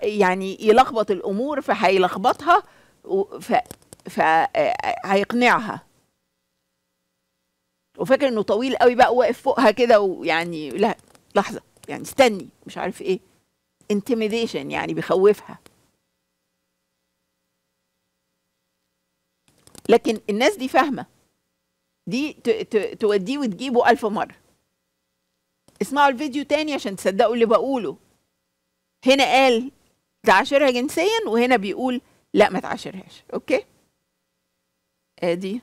يعني يلخبط الامور فهيلخبطها فهيقنعها آه، وفاكر انه طويل قوي بقى واقف فوقها كده ويعني لا لحظه يعني استني مش عارف ايه انتميديشن يعني بيخوفها لكن الناس دي فاهمه دي توديه وتجيبه ألف مره اسمعوا الفيديو تاني عشان تصدقوا اللي بقوله هنا قال تعاشرها جنسيا وهنا بيقول لا ما تعاشرهاش اوكي ادي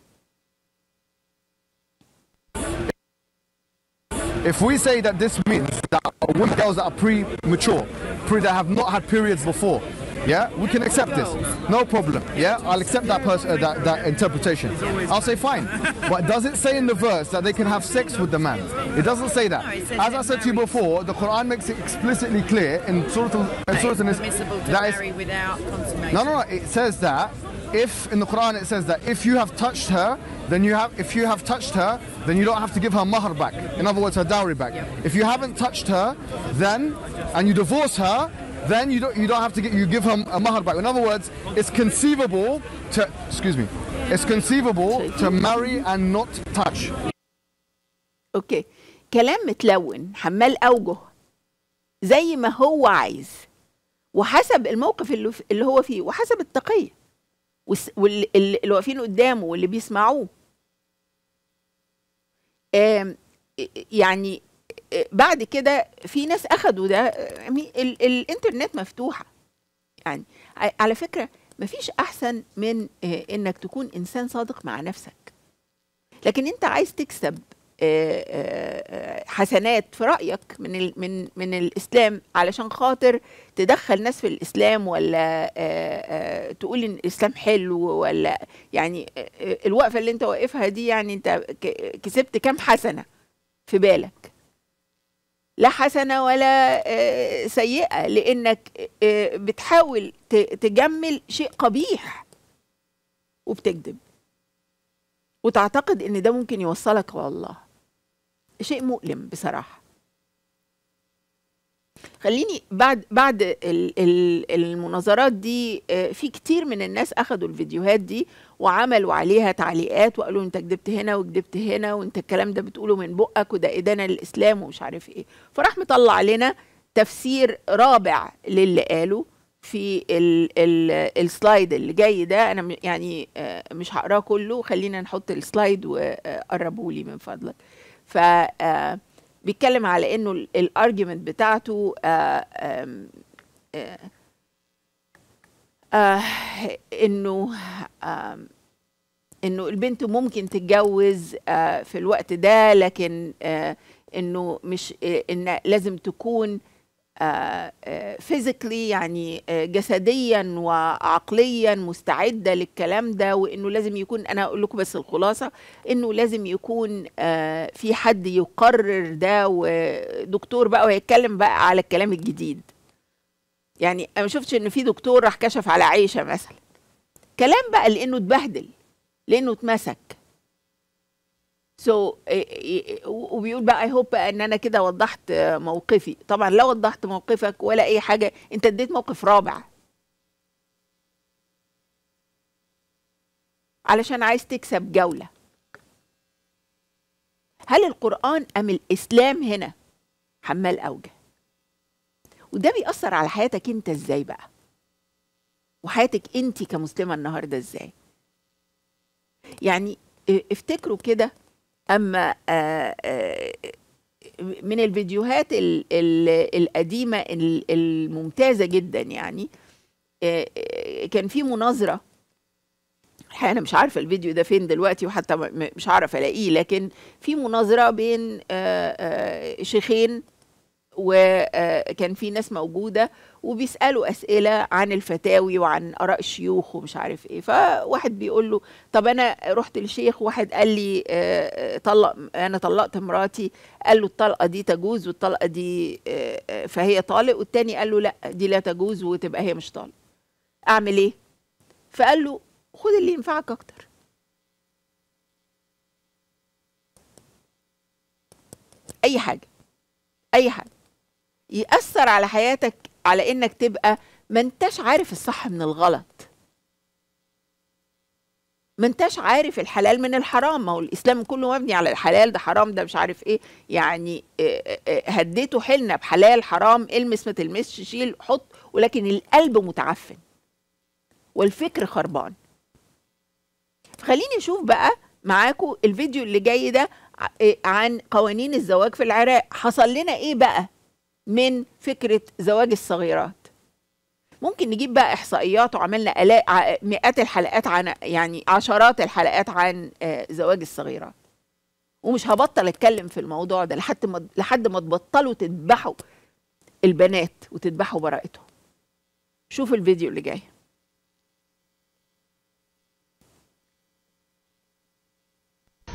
If we say that this means that women girls that are pre-mature, pre that have not had periods before, Yeah, we can accept this. No problem. Yeah, I'll accept that person, uh, that, that interpretation. I'll say fine. but does it say in the verse that they can have sex with the man?
It doesn't say that. As I said to
you before, the Quran makes it explicitly clear in Surah uh, Al-Nisr that is
without consummation. No, no, no. It
says that if in the Quran it says that if you have touched her, then you have if you have touched her, then you don't have to give her mahar back. In other words, her dowry back. If you haven't touched her, then and you divorce her, then you don't you don't have to get you give him a mahar back. In other words, it's conceivable to excuse me,
it's conceivable to marry and not touch. Okay, كلام متلون حمال أوجه زي ما هو عايز وحسب الموقف اللي, اللي هو فيه وحسب التقية واللي واقفين قدامه واللي بيسمعوه يعني بعد كده في ناس اخدوا ده يعني ال الانترنت مفتوحه يعني على فكره مفيش احسن من آه، انك تكون انسان صادق مع نفسك لكن انت عايز تكسب آه، آه، حسنات في رايك من ال من من الاسلام علشان خاطر تدخل ناس في الاسلام ولا تقول ان الاسلام حلو ولا يعني الوقفه اللي انت واقفها دي يعني انت كسبت كام حسنه في بالك لا حسنة ولا آه، سيئة لأنك آه، بتحاول تجمل شيء قبيح وبتكذب وتعتقد إن ده ممكن يوصلك والله شيء مؤلم بصراحة خليني بعد بعد المناظرات دي آه، في كتير من الناس أخذوا الفيديوهات دي وعملوا عليها تعليقات وقالوا انت كدبت هنا وكدبت هنا وانت الكلام ده بتقوله من بقك وده ادانه للاسلام ومش عارف ايه فراح مطلع لنا تفسير رابع للي قاله في الـ الـ السلايد اللي جاي ده انا يعني آه، مش هقراه كله خلينا نحط السلايد وقربوا لي من فضلك ف آه، بيتكلم على انه الارجيومنت بتاعته آآ آه، آآ انه انه البنت ممكن تتجوز آه، في الوقت ده لكن آه، انه مش آه، ان لازم تكون فيزيكلي يعني جسديا وعقليا مستعده للكلام ده وانه لازم يكون انا اقول لكم بس الخلاصه انه لازم يكون في حد يقرر ده ودكتور بقى ويتكلم بقى على الكلام الجديد يعني انا ما شفتش ان في دكتور راح كشف على عيشه مثلا كلام بقى لانه اتبهدل لانه اتمسك سو so, إيه، إيه، وبيقول بقى اي هوب ان انا كده وضحت موقفي طبعا لا وضحت موقفك ولا اي حاجه انت اديت موقف رابع علشان عايز تكسب جوله هل القران ام الاسلام هنا حمال اوجه وده بيأثر على حياتك انت ازاي بقى وحياتك انت كمسلمه النهارده ازاي يعني افتكروا كده اما من الفيديوهات القديمه الممتازه جدا يعني كان في مناظره الحقيقه انا مش عارفه الفيديو ده فين دلوقتي وحتى مش عارفه الاقيه لكن في مناظره بين شيخين وكان في ناس موجوده وبيسالوا اسئله عن الفتاوي وعن اراء الشيوخ ومش عارف ايه فواحد بيقول له طب انا رحت للشيخ واحد قال لي آه، آه، طلق انا طلقت مراتي قال له الطلقه دي تجوز والطلقه دي آه، فهي طالق والتاني قال له لا دي لا تجوز وتبقى هي مش طالق اعمل ايه فقال له خد اللي ينفعك اكتر اي حاجه اي حاجه يأثر على حياتك على انك تبقى ما انتش عارف الصح من الغلط ما انتش عارف الحلال من الحرام ما هو الاسلام كله مبني على الحلال ده حرام ده مش عارف ايه يعني آه، آه، آه، هديته حلنا بحلال حرام المس ما تلمسش شيل حط ولكن القلب متعفن والفكر خربان خليني اشوف بقى معاكم الفيديو اللي جاي ده عن قوانين الزواج في العراق حصل لنا ايه بقى من فكره زواج الصغيرات ممكن نجيب بقى احصائيات وعملنا مئات الحلقات عن يعني عشرات الحلقات عن آه، زواج الصغيرات ومش هبطل اتكلم في الموضوع ده لحد ما لحد ما تبطلوا تذبحوا البنات وتذبحوا براءتهم شوف الفيديو اللي جاي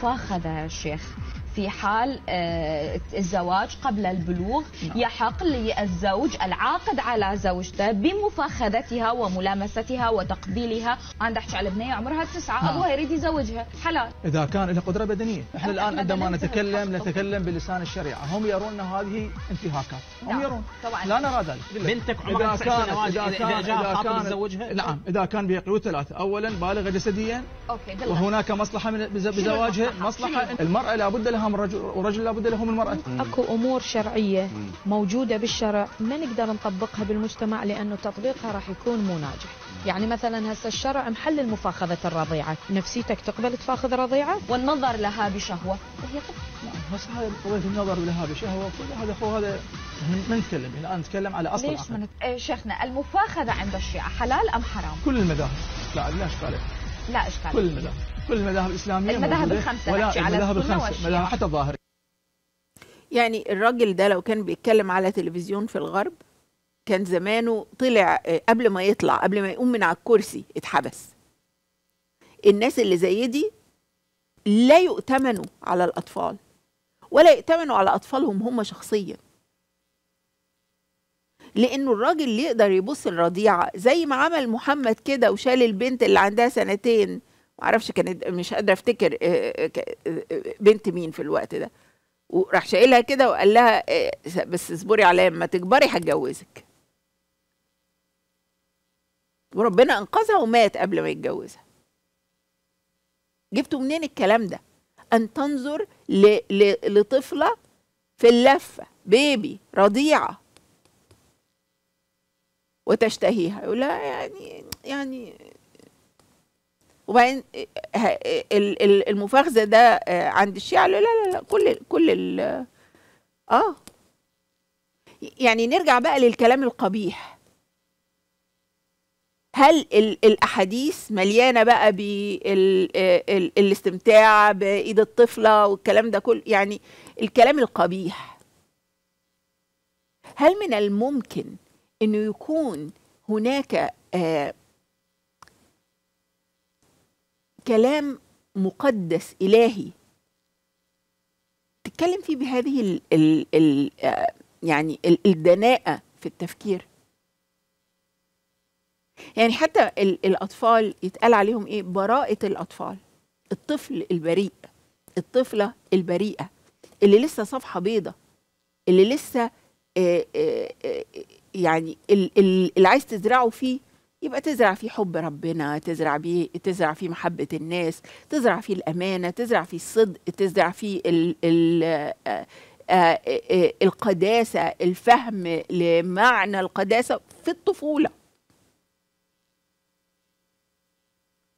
فاخذ الشيخ في حال آه، الزواج قبل البلوغ نعم. يحق للزوج العاقد على زوجته بمفاخذتها وملامستها وتقبيلها انا احكي على بنيه عمرها تسعه نعم. ابوها يريد يزوجها حلال
اذا كان لها قدره بدنيه احنا الان عندما نتكلم نتكلم بلسان الشريعه هم يرون ان هذه انتهاكات هم نعم. يرون لا نرى ذلك بنتك عمرها تسع سنوات اذا كان اذا كان تزوجها نعم اذا كان بقيود ثلاثه اولا بالغه جسديا أوكي وهناك مصلحه من بزواجها مصلحه المراه لابد لها لها من رجل ورجل لابد له من المراه أكو
أمور شرعية موجودة بالشرع ما نقدر نطبقها بالمجتمع
لأنه تطبيقها راح يكون مو ناجح يعني مثلا هسه الشرع محلل مفاخذة الرضيعة
نفسيتك تقبل تفاخذ رضيعة والنظر لها بشهوة هي طيب. هسه هاي قضية
النظر لها بشهوة هذا أخو هذا ما نتكلم الآن نتكلم على أصل ليش من... إيه شيخنا المفاخذة عند الشيعة حلال أم حرام؟ كل المذاهب لا لا إشكال لا إشكال كل المذاهب كل المذاهب الاسلاميه المذاهب الخمسه ولا المذاهب الخمسه حتى الظاهر
يعني الراجل ده لو كان بيتكلم على تلفزيون في الغرب كان زمانه طلع آه، قبل ما يطلع قبل ما يقوم من على الكرسي اتحبس الناس اللي زي دي لا يؤتمنوا على الأطفال ولا يؤتمنوا على أطفالهم هم شخصيا لأنه الراجل اللي يقدر يبص الرضيعة زي ما عمل محمد كده وشال البنت اللي عندها سنتين معرفش كانت مش قادره افتكر آه، آه، آه، بنت مين في الوقت ده وراح شايلها كده وقال لها بس اصبري عليا لما تكبري هتجوزك وربنا انقذها ومات قبل ما يتجوزها جبتوا منين الكلام ده ان تنظر ل... ل... لطفله في اللفه بيبي رضيعه وتشتهيها يقول لها يعني يعني وبعدين المفاخذه ده آه، عند الشيعه لا لا لا كل كل ال اه يعني نرجع بقى للكلام القبيح هل الاحاديث مليانه بقى بالاستمتاع آه، بايد الطفله والكلام ده كله يعني الكلام القبيح هل من الممكن انه يكون هناك آه كلام مقدس إلهي تتكلم فيه بهذه ال ال ال آه، يعني الدناءة في التفكير يعني حتى الأطفال يتقال عليهم إيه براءة الأطفال الطفل البريء الطفلة البريئة اللي لسه صفحة بيضة اللي لسه آه، آه، يعني اللي عايز تزرعه فيه يبقى تزرع فيه حب ربنا تزرع بيه تزرع فيه محبة الناس تزرع فيه الأمانة تزرع فيه الصدق تزرع فيه ال ال آه، آه، آه، القداسة الفهم لمعنى القداسة في الطفولة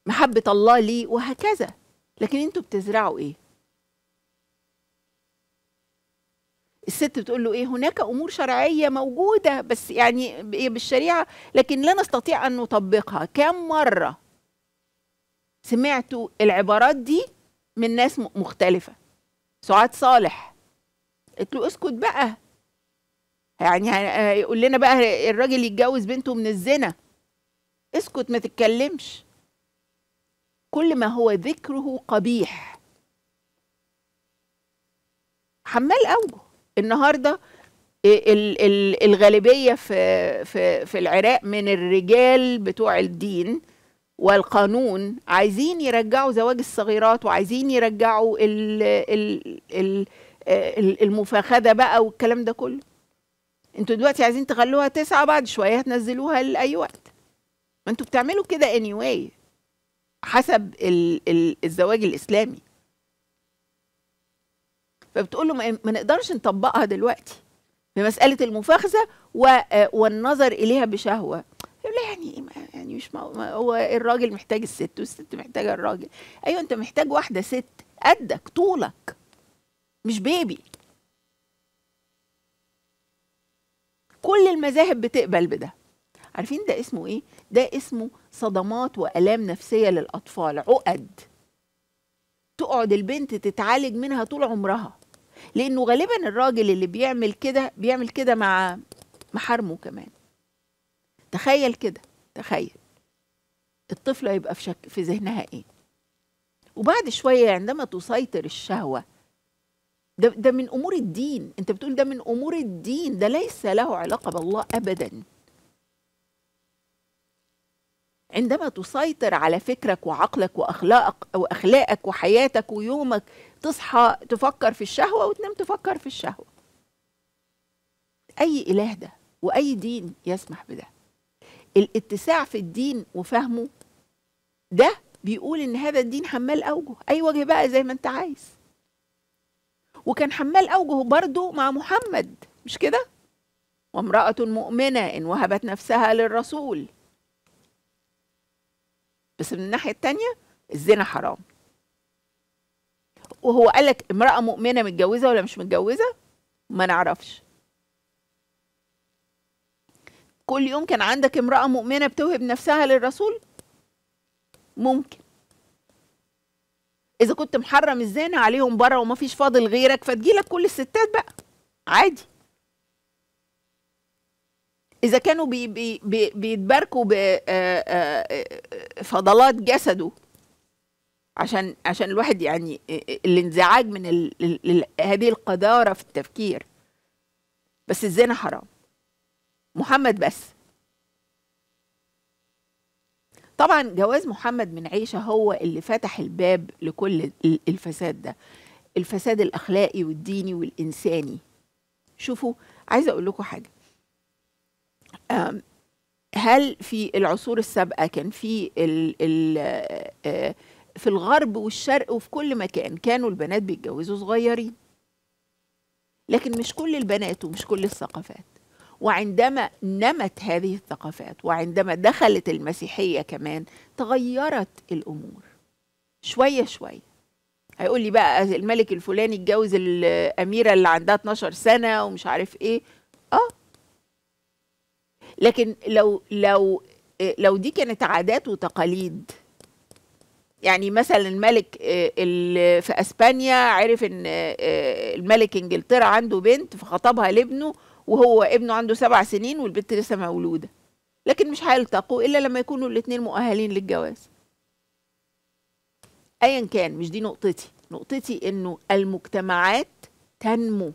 محبة الله ليه وهكذا لكن انتوا بتزرعوا ايه الست بتقول له ايه هناك امور شرعيه موجوده بس يعني بالشريعه لكن لا نستطيع ان نطبقها كم مره سمعتوا العبارات دي من ناس مختلفه سعاد صالح قلت له اسكت بقى يعني يقول لنا بقى الراجل يتجوز بنته من الزنا اسكت ما تتكلمش كل ما هو ذكره قبيح حمال اوجه النهارده إيه، الغالبيه في في في العراق من الرجال بتوع الدين والقانون عايزين يرجعوا زواج الصغيرات وعايزين يرجعوا المفاخذه بقى والكلام ده كله انتوا دلوقتي عايزين تخلوها تسعة بعد شويه هتنزلوها لاي وقت ما انتوا بتعملوا كده anyway حسب الزواج الاسلامي فبتقول له إيه، ما نقدرش نطبقها دلوقتي بمساله المفاخذه آه، والنظر اليها بشهوه يقول لها يعني إيه، يعني مش ما هو الراجل محتاج الست والست محتاجه الراجل ايوه انت محتاج واحده ست قدك طولك مش بيبي كل المذاهب بتقبل بده عارفين ده اسمه ايه ده اسمه صدمات والام نفسيه للاطفال عقد تقعد البنت تتعالج منها طول عمرها لانه غالبا الراجل اللي بيعمل كده بيعمل كده مع محارمه كمان تخيل كده تخيل الطفلة يبقى في, شك في ذهنها ايه وبعد شوية عندما تسيطر الشهوة ده, ده من أمور الدين أنت بتقول ده من أمور الدين ده ليس له علاقة بالله أبدا عندما تسيطر على فكرك وعقلك وأخلاقك وأخلاقك وحياتك ويومك تصحى تفكر في الشهوة وتنام تفكر في الشهوة أي إله ده وأي دين يسمح بده الاتساع في الدين وفهمه ده بيقول ان هذا الدين حمال اوجه اي وجه بقى زي ما انت عايز وكان حمال اوجه برضه مع محمد مش كده وامراه مؤمنه ان وهبت نفسها للرسول بس من الناحيه التانيه الزنا حرام وهو قال لك امرأة مؤمنة متجوزة ولا مش متجوزة ما نعرفش كل يوم كان عندك امرأة مؤمنة بتوهب نفسها للرسول ممكن إذا كنت محرم الزنا عليهم بره وما فيش فاضل غيرك فتجيلك كل الستات بقى عادي إذا كانوا بي بي بي بيتباركوا بفضلات آه، آه، آه، جسده عشان عشان الواحد يعني الانزعاج من الـ الـ هذه القذاره في التفكير بس الزنا حرام محمد بس طبعا جواز محمد من عيشه هو اللي فتح الباب لكل الفساد ده الفساد الاخلاقي والديني والانساني شوفوا عايزه اقول لكم حاجه هل في العصور السابقه كان في آه، في الغرب والشرق وفي كل مكان كانوا البنات بيتجوزوا صغيرين لكن مش كل البنات ومش كل الثقافات وعندما نمت هذه الثقافات وعندما دخلت المسيحية كمان تغيرت الأمور شوية شوية هيقول لي بقى الملك الفلاني اتجوز الأميرة اللي عندها 12 سنة ومش عارف إيه آه لكن لو لو لو دي كانت عادات وتقاليد يعني مثلا الملك آه، في اسبانيا عرف ان آه، آه، الملك انجلترا عنده بنت فخطبها لابنه وهو ابنه عنده سبع سنين والبنت لسه مولوده لكن مش هيلتقوا الا لما يكونوا الاثنين مؤهلين للجواز ايا كان مش دي نقطتي نقطتي انه المجتمعات تنمو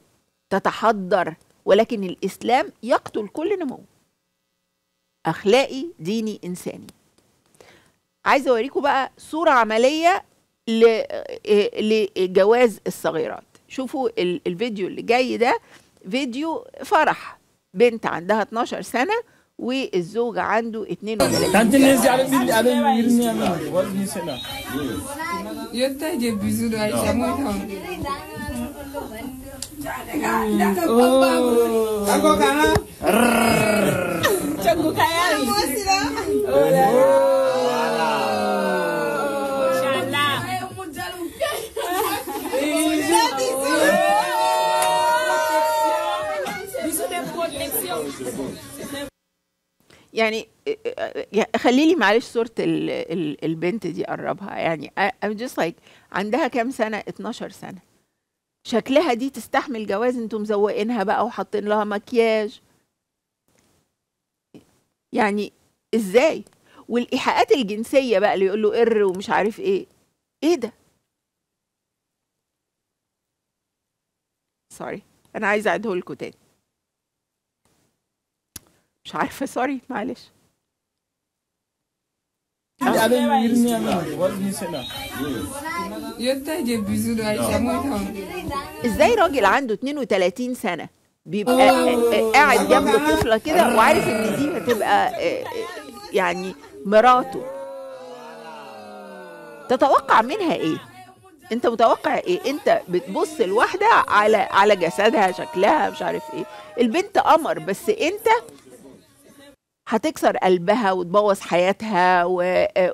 تتحضر ولكن الاسلام يقتل كل نمو اخلاقي ديني انساني عايز اوريكم بقى صوره عمليه لجواز الصغيرات شوفوا الفيديو اللي جاي ده فيديو فرح بنت عندها 12 سنه والزوج عنده 32 سنه يعني آه، آه، آه، خلي لي معلش صوره البنت دي قربها يعني ام جاست لايك عندها كام سنه 12 سنه شكلها دي تستحمل جواز انتم مزوقينها بقى وحاطين لها مكياج يعني ازاي والايحاءات الجنسيه بقى اللي يقول له ار ومش عارف ايه ايه ده سوري انا عايزه اعيده لكم تاني مش عارفه سوري معلش ازاي راجل عنده 32 سنه بيبقى قاعد جنب طفله كده وعارف ان دي هتبقى آه، آه، يعني مراته تتوقع منها ايه انت متوقع ايه انت بتبص الواحده على على جسدها شكلها مش عارف ايه البنت قمر بس انت هتكسر قلبها وتبوظ حياتها و...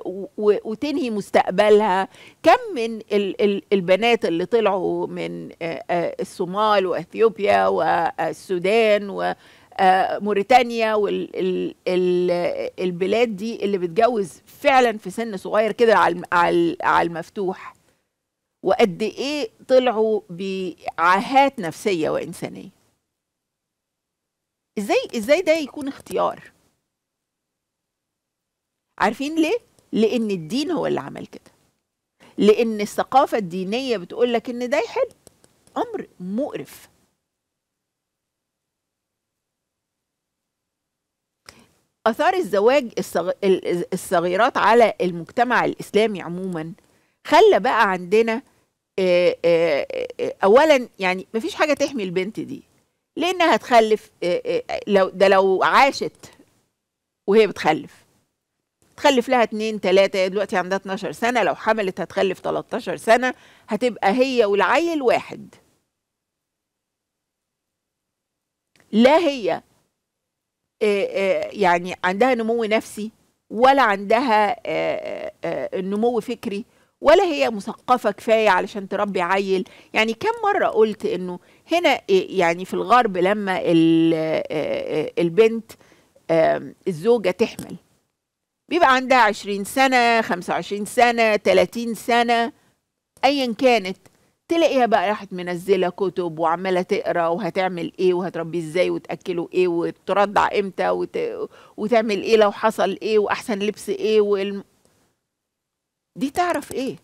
و... وتنهي مستقبلها كم من ال... ال... البنات اللي طلعوا من آه، آه، الصومال واثيوبيا والسودان وموريتانيا آه، والبلاد وال... دي اللي بتجوز فعلا في سن صغير كده على على المفتوح وقد ايه طلعوا بعاهات نفسيه وانسانيه ازاي ازاي ده يكون اختيار عارفين ليه؟ لأن الدين هو اللي عمل كده لأن الثقافة الدينية بتقول لك إن ده يحل أمر مقرف أثار الزواج الصغيرات على المجتمع الإسلامي عموما خلى بقى عندنا أولا يعني مفيش حاجة تحمي البنت دي لأنها تخلف لو ده لو عاشت وهي بتخلف تخلف لها اتنين تلاتة هي دلوقتي عندها 12 سنة لو حملت هتخلف 13 سنة هتبقى هي والعيل واحد لا هي آه، آه، يعني عندها نمو نفسي ولا عندها آه، نمو فكري ولا هي مثقفه كفايه علشان تربي عيل يعني كم مره قلت انه هنا يعني في الغرب لما البنت الزوجه تحمل بيبقى عندها 20 سنة 25 سنة 30 سنة أيا كانت تلاقيها بقى راحت منزلة كتب وعمالة تقرا وهتعمل ايه وهتربيه ازاي وتأكله ايه وترضع امتى وت... وتعمل ايه لو حصل ايه وأحسن لبس ايه والم... دي تعرف ايه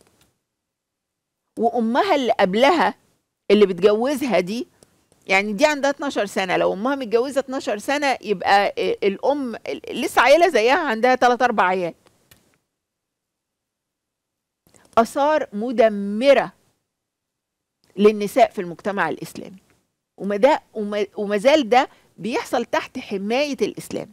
وأمها اللي قبلها اللي بتجوزها دي يعني دي عندها 12 سنه لو امها متجوزه 12 سنه يبقى آه، الام لسه عيله زيها عندها 3 4 عيال اثار مدمره للنساء في المجتمع الاسلامي وما ده وما زال ده بيحصل تحت حمايه الاسلام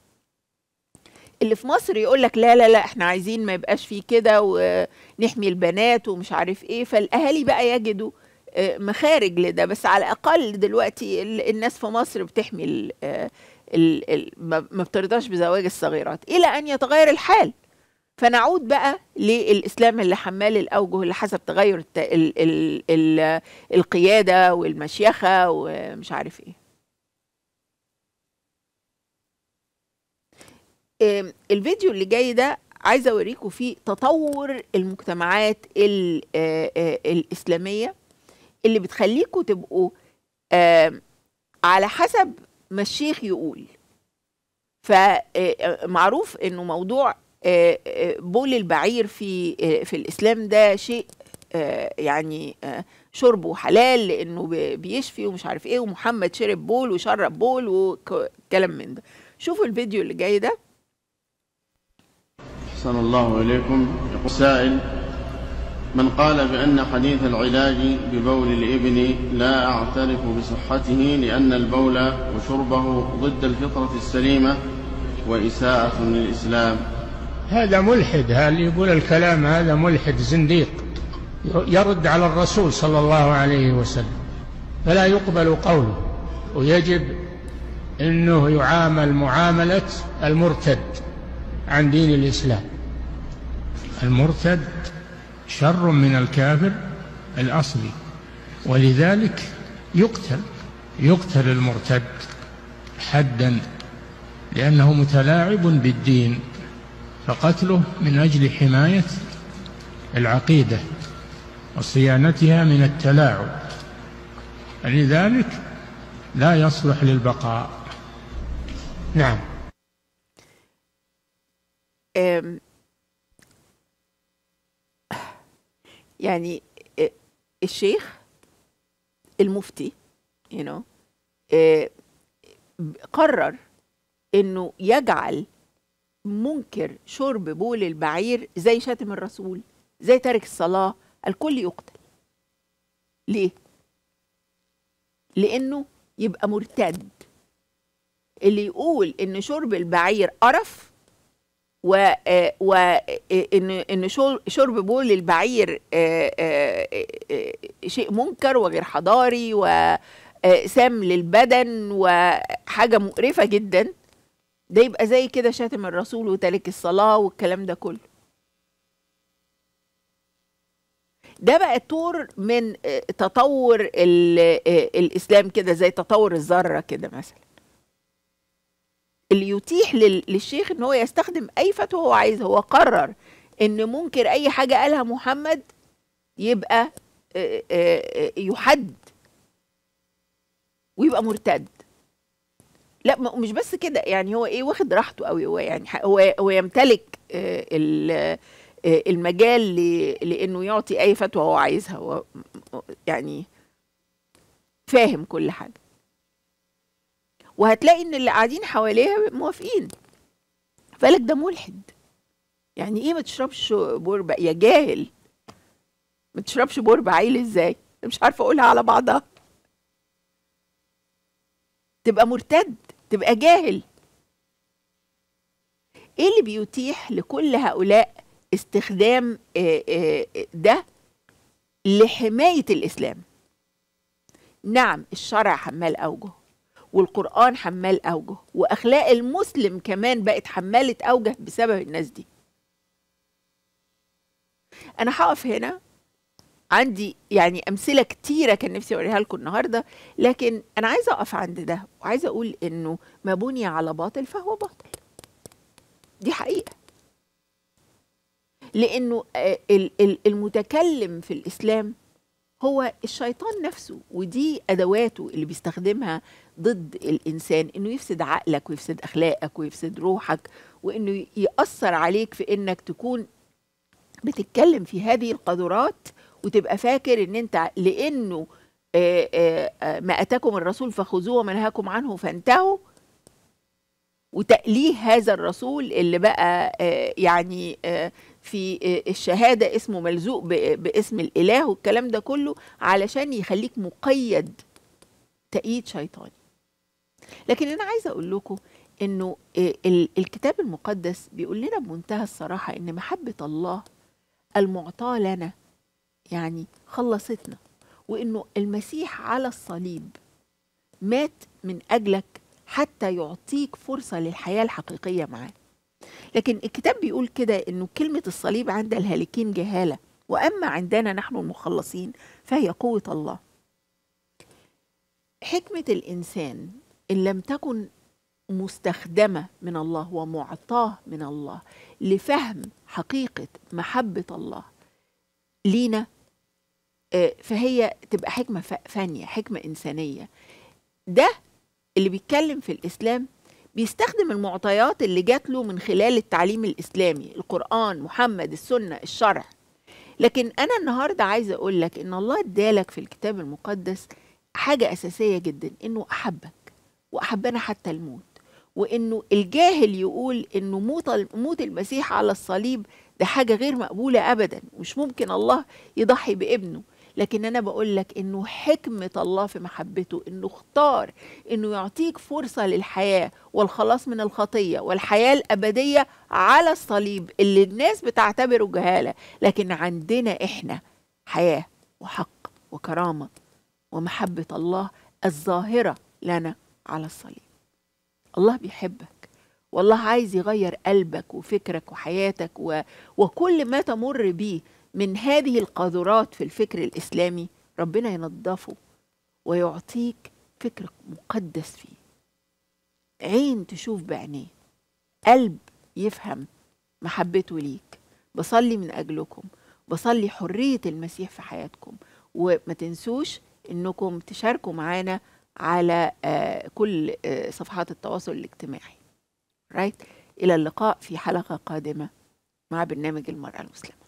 اللي في مصر يقول لك لا لا لا احنا عايزين ما يبقاش فيه كده ونحمي البنات ومش عارف ايه فالاهالي بقى يجدوا آه، مخارج لده بس على الاقل دلوقتي الناس في مصر بتحمي الـ آه، الـ الـ ما بترضاش بزواج الصغيرات الى ان يتغير الحال فنعود بقى للاسلام اللي حمال الاوجه اللي حسب تغير الـ الـ الـ الـ القياده والمشيخه ومش عارف ايه الفيديو اللي جاي ده عايزه اوريكم فيه تطور المجتمعات آه، الاسلاميه اللي بتخليكم تبقوا آه على حسب ما الشيخ يقول فمعروف انه موضوع بول البعير في في الاسلام ده شيء يعني شربه حلال لانه بيشفي ومش عارف ايه ومحمد شرب بول وشرب بول وكلام من ده شوفوا الفيديو اللي جاي ده
احسن الله عليكم يقول سائل من قال بأن حديث العلاج ببول الإبن لا أعترف بصحته لأن البول وشربه ضد الفطرة السليمة وإساءة للإسلام هذا ملحد هل يقول الكلام هذا ملحد زنديق يرد على الرسول صلى الله عليه وسلم فلا يقبل قوله ويجب انه يعامل معامله المرتد عن دين الاسلام المرتد شر من الكافر الأصلي ولذلك يقتل يقتل المرتد حدا لأنه متلاعب بالدين فقتله من أجل حماية العقيدة وصيانتها من التلاعب لذلك لا يصلح للبقاء نعم
يعني الشيخ المفتي you know, قرر انه يجعل منكر شرب بول البعير زي شاتم الرسول زي تارك الصلاه الكل يقتل ليه لانه يبقى مرتد اللي يقول ان شرب البعير قرف وان آه، آه، ان شرب بول البعير آه، شيء منكر وغير حضاري وسام للبدن وحاجه مقرفه جدا ده يبقى زي كده شاتم الرسول وتارك الصلاه والكلام ده كله ده بقى طور من تطور الاسلام كده زي تطور الذره كده مثلا اللي يتيح للشيخ ان هو يستخدم اي فتوى هو عايزها هو قرر ان منكر اي حاجه قالها محمد يبقى يحد ويبقى مرتد لا مش بس كده يعني هو ايه واخد راحته قوي هو يعني هو هو يمتلك المجال لانه يعطي اي فتوى هو عايزها هو يعني فاهم كل حاجه وهتلاقي ان اللي قاعدين حواليها موافقين فقالك ده ملحد يعني ايه ما تشربش بوربة يا جاهل ما تشربش بوربة عيل ازاي مش عارفه اقولها على بعضها تبقى مرتد تبقى جاهل ايه اللي بيتيح لكل هؤلاء استخدام آه، آه، ده لحمايه الاسلام نعم الشرع حمال اوجه والقرآن حمال أوجه وأخلاق المسلم كمان بقت حمالة أوجه بسبب الناس دي أنا هقف هنا عندي يعني أمثلة كتيرة كان نفسي أوريها لكم النهاردة لكن أنا عايزة أقف عند ده وعايزة أقول إنه ما بني على باطل فهو باطل دي حقيقة لأنه آه، المتكلم في الإسلام هو الشيطان نفسه ودي أدواته اللي بيستخدمها ضد الانسان انه يفسد عقلك ويفسد اخلاقك ويفسد روحك وانه ياثر عليك في انك تكون بتتكلم في هذه القدرات وتبقى فاكر ان انت لانه ما اتاكم الرسول فخذوه وما نهاكم عنه فانتهوا وتأليه هذا الرسول اللي بقى يعني في الشهادة اسمه ملزوق باسم الإله والكلام ده كله علشان يخليك مقيد تأييد شيطاني لكن انا عايزه اقول لكم انه آه، الكتاب المقدس بيقول لنا بمنتهى الصراحه ان محبه الله المعطاه لنا يعني خلصتنا وانه المسيح على الصليب مات من اجلك حتى يعطيك فرصه للحياه الحقيقيه معاه لكن الكتاب بيقول كده انه كلمه الصليب عند الهالكين جهاله واما عندنا نحن المخلصين فهي قوه الله حكمه الانسان إن لم تكن مستخدمة من الله ومعطاة من الله لفهم حقيقة محبة الله لينا آه، فهي تبقى حكمة فانية حكمة إنسانية ده اللي بيتكلم في الإسلام بيستخدم المعطيات اللي جات له من خلال التعليم الإسلامي القرآن محمد السنة الشرع لكن أنا النهاردة عايزة أقول لك إن الله ادالك في الكتاب المقدس حاجة أساسية جدا إنه أحبك وأحبنا حتى الموت وإنه الجاهل يقول إنه موت موت المسيح على الصليب ده حاجة غير مقبولة أبدا مش ممكن الله يضحي بابنه لكن أنا بقول لك إنه حكمة الله في محبته إنه اختار إنه يعطيك فرصة للحياة والخلاص من الخطية والحياة الأبدية على الصليب اللي الناس بتعتبره جهالة لكن عندنا إحنا حياة وحق وكرامة ومحبة الله الظاهرة لنا على الصليب الله بيحبك والله عايز يغير قلبك وفكرك وحياتك و... وكل ما تمر بيه من هذه القاذورات في الفكر الإسلامي ربنا ينظفه ويعطيك فكر مقدس فيه عين تشوف بعينيه قلب يفهم محبته ليك بصلي من أجلكم بصلي حرية المسيح في حياتكم وما تنسوش انكم تشاركوا معانا على آه، كل آه، صفحات التواصل الاجتماعي رايت الى اللقاء في حلقه قادمه مع برنامج المراه المسلمه